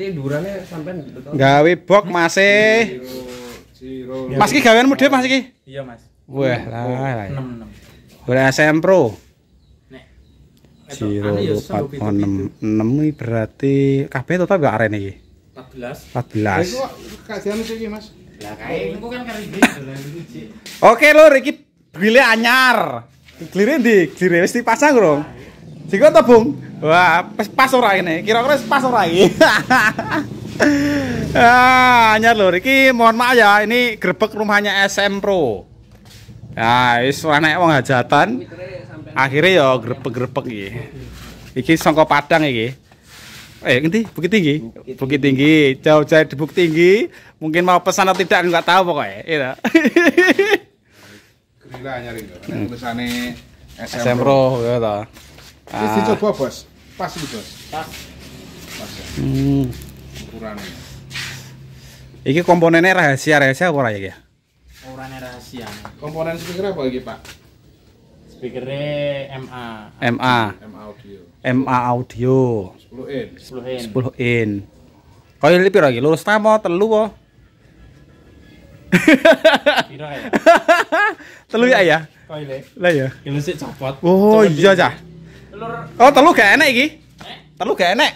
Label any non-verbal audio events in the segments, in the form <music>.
Gitu, eh. Iki durane gawe bok masih Mas ki gawean dhewe Mas ki Iya, Mas. Wah, lah. 66. Ora SM Pro. Ciro Jiro ya, oh, berarti kabeh total gak arene iki? 14. 14. Kan Oke, lur iki gile anyar. Glire ndi? Glire wis dipasang, Rong. Siko to, Bung? Wah, pas, pas ora ini. Kira-kira pas ora iki. <laughs> ah, anyar lho. Iki mohon maaf ya, ini grebek rumahnya SM Pro. Ya, wis enek wong hajatan. Akhirnya ya grebek-grebek iki. Iki saka Padang iki. Eh, ngendi? Bukit Tinggi. Bukit Tinggi. Jauh-jauh di Bukit Tinggi. Mungkin mau pesan atau tidak enggak tahu pokoknya. Iya. Gerila nyari. Pesane SM Pro ya toh. Ah. This is apa bos? Pas ini bos. Pas. Pas. Ya. Hmm. Ukurannya. Iki komponennya rahasia rahasia apa lagi ya? Ukurannya rahasia. Komponen speaker apa lagi pak? Speakernya MA. MA. MA audio. MA audio. 10 in. 10 in. 10 in. Kau ini piro lagi? Lurus tamo, telu po? Piro ya? <laughs> telu ya ya? Kau ini? Lah ya? Ini sih copot. Oh iya cah telur. Oh, telur gak enak iki? Eh? Telur gak enak.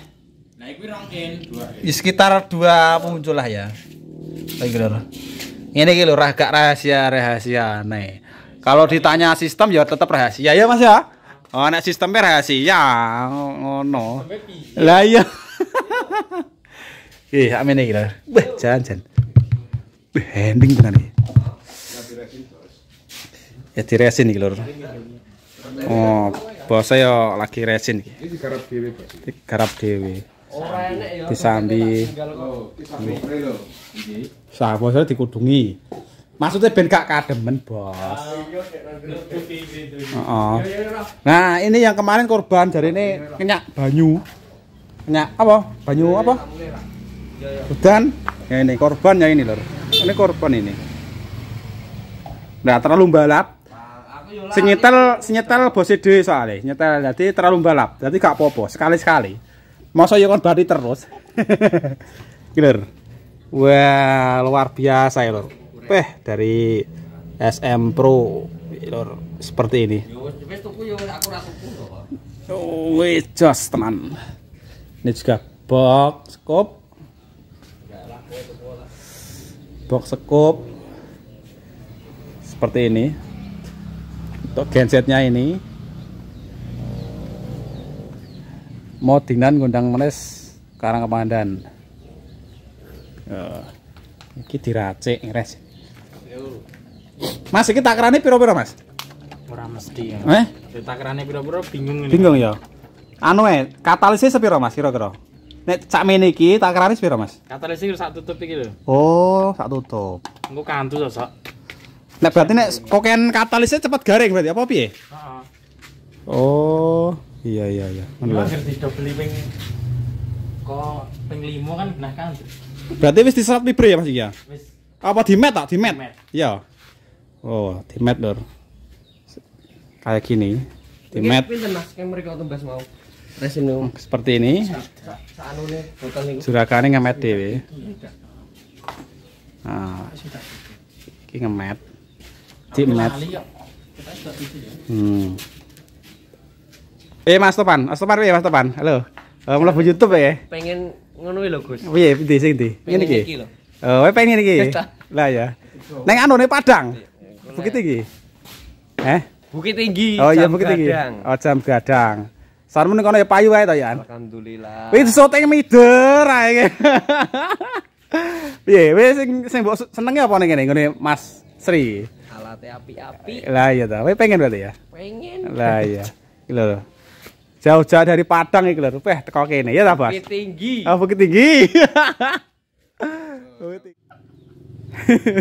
Nah, iki rong iya. Di sekitar 2 muncul lah ya. Lagi lho. Ini iki lho gak rahasia-rahasia nih. Kalau ditanya sistem ya tetap rahasia ya Mas ya. Oh, nek sistemnya rahasia no. Lah iya. <laughs> Ih, iya, amin iki gila Wah, jan-jan. Wih, ending tenan iki. Ya diresin iki lho. Oh, bosnya ya lagi resin ini garap dhewe, Bos. Garap dhewe. Ya, disambi. Oh, Sah dikudungi. Maksudnya ben gak kademen, Bos. Ah, iya, iya, iya, nah, ini yang kemarin korban dari ini kenyak banyu. Kenyak apa? Banyu apa? Udan. Ya ini korban ya ini, lor Ini korban ini. Nah, terlalu balap senyetel senyetel nyetel bose soalnya senyetel jadi terlalu balap. jadi gak popo sekali-sekali. Masa ya kan bari terus. clear <laughs> Wah, luar biasa ya, lor Peh dari SM Pro, lor seperti ini. Wih, just teman. Ini juga box scoop. Box scoop seperti ini untuk gensetnya ini mau dinan gondang menes karang kemandan uh, ya, ini diracik res mas ini takarannya piro-piro mas? kurang mesti ya eh? Ya, takarannya piro-piro bingung ini bingung ya anu eh katalisnya sepiro mas kira-kira Nek cak mene tak takarannya sepiro mas? Katalisnya sak tutup iki lho. Oh, sak tutup. Engko kantu sosok. Nah berarti nek kokain katalisnya cepat garing berarti apa piye? Oh, iya iya iya. Menawa ngerti dobeli ping kok ping limo kan benah kan. Berarti wis diserap libre ya Mas ya? Wis. Apa di met tak? Di met. Iya. Oh, di met, Lur. Kayak gini. Di met. Pinten Mas yang mereka tumbas mau? Resinum. Hmm, seperti ini. Saanune botol niku. Jurakane ngemet dhewe. Nah. Iki ngemet. Cimet. Gitu ya. Hmm. Eh Mas Topan, Mas Topan ya Mas Topan. Halo. Uh, mlebu YouTube ya. Pengen ngono lho Gus. Piye ndi sing ndi? Ngene iki. Oh, pengen iki. Lah ya. Neng anu nih Padang. Iya, Bukit Tinggi. Iya. Eh? Bukit Tinggi. Oh iya Bukit Tinggi. Oh jam gadang. Sarmu ning kono ya payu ae to ya. Alhamdulillah. Wis syuting mider ae. <laughs> Piye, wis sing sing mbok senenge apa ning ngene ngene Mas Sri? lah teh api-api. Lah iya tahu, pengen berarti ya? Pengen. Lah iya. Iki lho. Jauh-jauh dari Padang iki lho, peh teko kene ya ta, Bos? Bukit tinggi. Oh, bukit tinggi. <laughs> <laughs>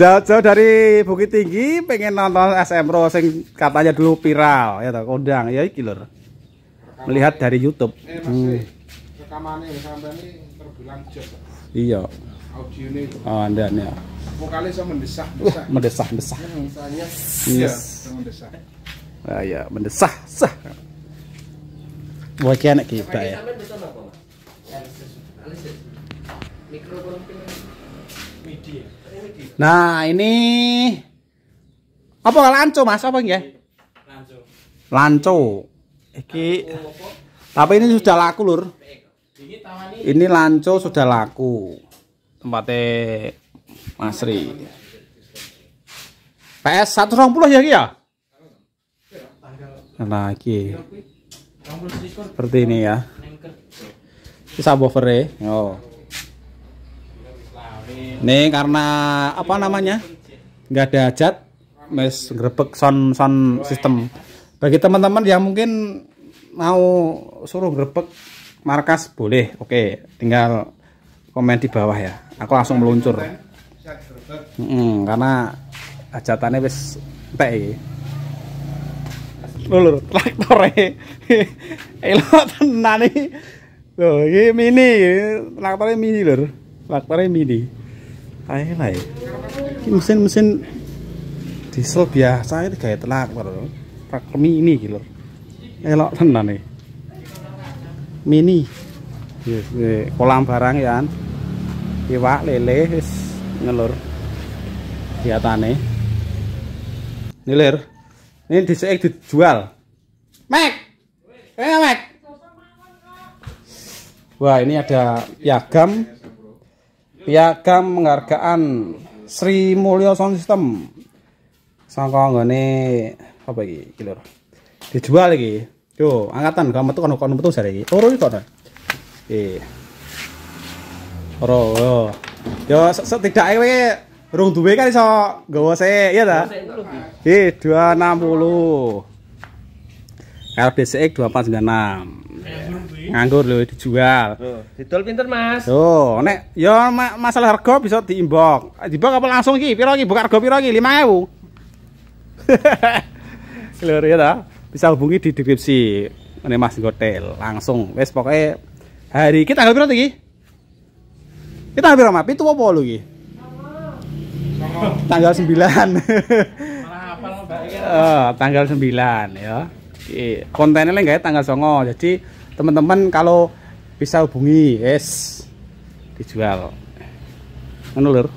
Jauh-jauh dari Bukit Tinggi pengen nonton SM Pro sing katanya dulu viral ya toh kondang ya iki lho. Melihat dari YouTube. Eh, hmm. Rekamane sampai ini terbilang Iya. Audionya. Oh, Anda nih. Vokalnya saya mendesah, desah. Uh, mendesah, desah. Hmm, misalnya, yes. Iya. Iya, mendesah. Ah, iya, ya, mendesah, sah. Buat anak kita ya. Nah, ini apa lanco Mas? Apa enggak? Lanco. Lanco. Iki Tapi ini sudah laku, Lur. Ini lanco sudah laku tempatnya Masri. PS 120 ya ya? Nah, nah, iki. Seperti ini ya. Bisa subwoofer ya? Oh. Ini karena apa namanya? Enggak ada hajat mes grebek sound sound sistem. Bagi teman-teman yang mungkin mau suruh grebek markas boleh. Oke, tinggal komen di bawah ya aku langsung meluncur hmm, karena jatannya wis entek iki lho traktore <laughs> elo tenane lho iki mini traktore mini lho traktore mini ayolah e. iki mesin-mesin diesel biasa itu kayak traktor traktor mini lho elok tenan nih e. mini yes, kolam barang ya iwak lele wis ngelur kegiatane ini lir ini disek dijual Mek eh Mek wah ini ada piagam piagam penghargaan Sri Mulyo Sound System sangka nggone apa iki iki lur dijual iki yo angkatan gak metu kono kono metu sare iki Turun iki kono eh Ora. Ya setidaknya kowe rung duwe kan iso nggawa sik, iya ta? Iya, iki 260. RBCX 2496. Nganggur lho dijual. Oh, didol pinter, Mas. oh nek ya ma masalah harga bisa diimbok. Diimbok apa langsung iki? Piro iki? Buka harga piro iki? 5000. <laughs> Lho, ya ta? Bisa hubungi di deskripsi. Ini Mas Gotel langsung. Wes pokoknya hari kita tanggal berapa iki? Kita hampir sama itu apa lu iki? Tanggal 9. uh, eh, tanggal 9 ya. kontennya enggak ya? tanggal songo. Jadi teman-teman kalau bisa hubungi, es Dijual. menulur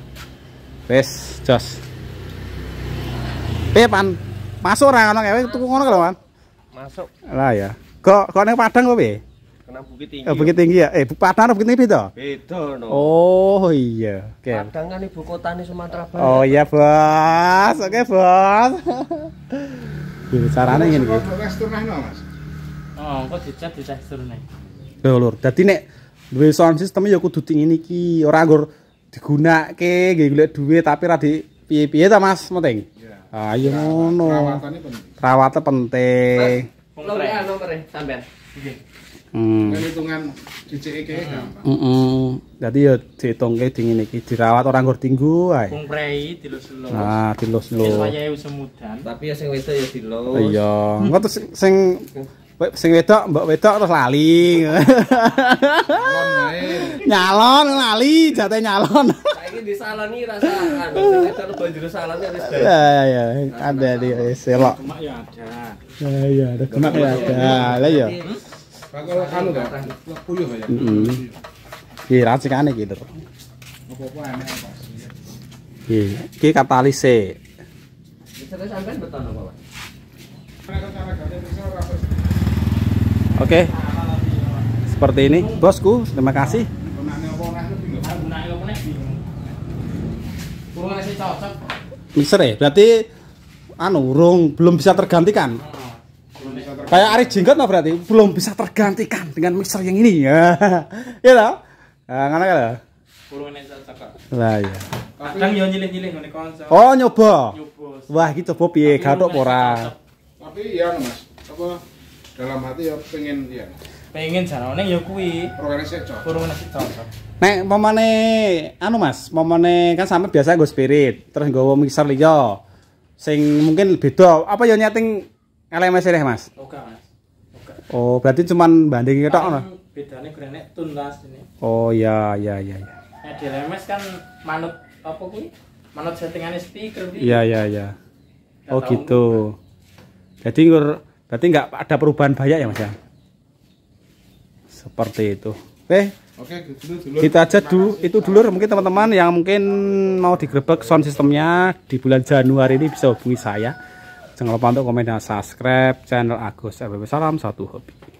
Es, jos. jos. Eh, pan. Masuk orang ngono kowe tuku ngono kalau kan Masuk. Lah ya. Kok kok ning Padang kok piye? kena Bukit Tinggi. Eh, bukit Tinggi ya. Eh, Padang Bukit Tinggi itu? itu, no. Oh, iya. Oke. Okay. Padang kan ibu Sumatera Barat. Oh iya, Bos. Oke, Bos. <laughs> Gini carane ngene Mas. Oh, kok dicat dicat turneh. Lho, Lur. Dadi nek duwe sound system ya kudu ngene iki, ora nggur digunakake nggih golek duit, tapi ra piye-piye ta, Mas, penting. Iya. Ah, iya ngono. penting. Rawatane penting. Mas, nomornya nomornya sampean. Hmm. Kan hitungan dicek kae hmm. gampang. Heeh. Hmm. ya ditongke dingin iki dirawat orang nggur tinggu ae. Kumprei dilus-lus. Nah, dilus-lus. Wis wayahe semudan. Tapi ya sing wedok ya dilus. Iya. Engko terus sing sing wedok mbok wedok terus lali nyalon <laughs> eh. lali jate nyalon saiki disaloni rasa ah, wedok banjur salon ya wis ya, ya ya ada di selok gemak ya ada ya ya ada ya ada lah ya Anu, ya? iya, gitu, iya. Iki Oke. Seperti ini, Bosku. Terima kasih. Mixer eh, berarti anu urung belum bisa tergantikan kayak Ari Jinggot mah berarti belum bisa tergantikan dengan mixer yang ini ya <laughs> ya lah, ngana kalo lah ya kadang yo nyilih-nyilih oh nyoba wah gitu coba ya, gatok pora. tapi ya mas apa dalam hati ya pengen ya pengen jarane ya kuwi organisasi cocok nasi cocok nek momane anu mas momane kan sama biasa gue spirit terus mau mixer liya sing mungkin beda apa ya nyeting LMS ini ya, mas? Oke mas. Oke. Oh berarti cuman banding itu kan? Bedanya kerennya tuntas ini. Oh ya ya ya. ya. Nah, di LMS kan manut apa kui? Manut settingannya speaker. Iya iya iya. Oh gitu. Kan. Jadi ngur berarti nggak ada perubahan banyak ya mas ya? Seperti itu. Eh, Oke. Oke, gitu dulu, kita aja dulu itu dulu mungkin teman-teman yang mungkin mau digrebek sound sistemnya di bulan Januari ini bisa hubungi saya Jangan lupa untuk komen dan subscribe channel Agus FBB. Salam Satu Hobi.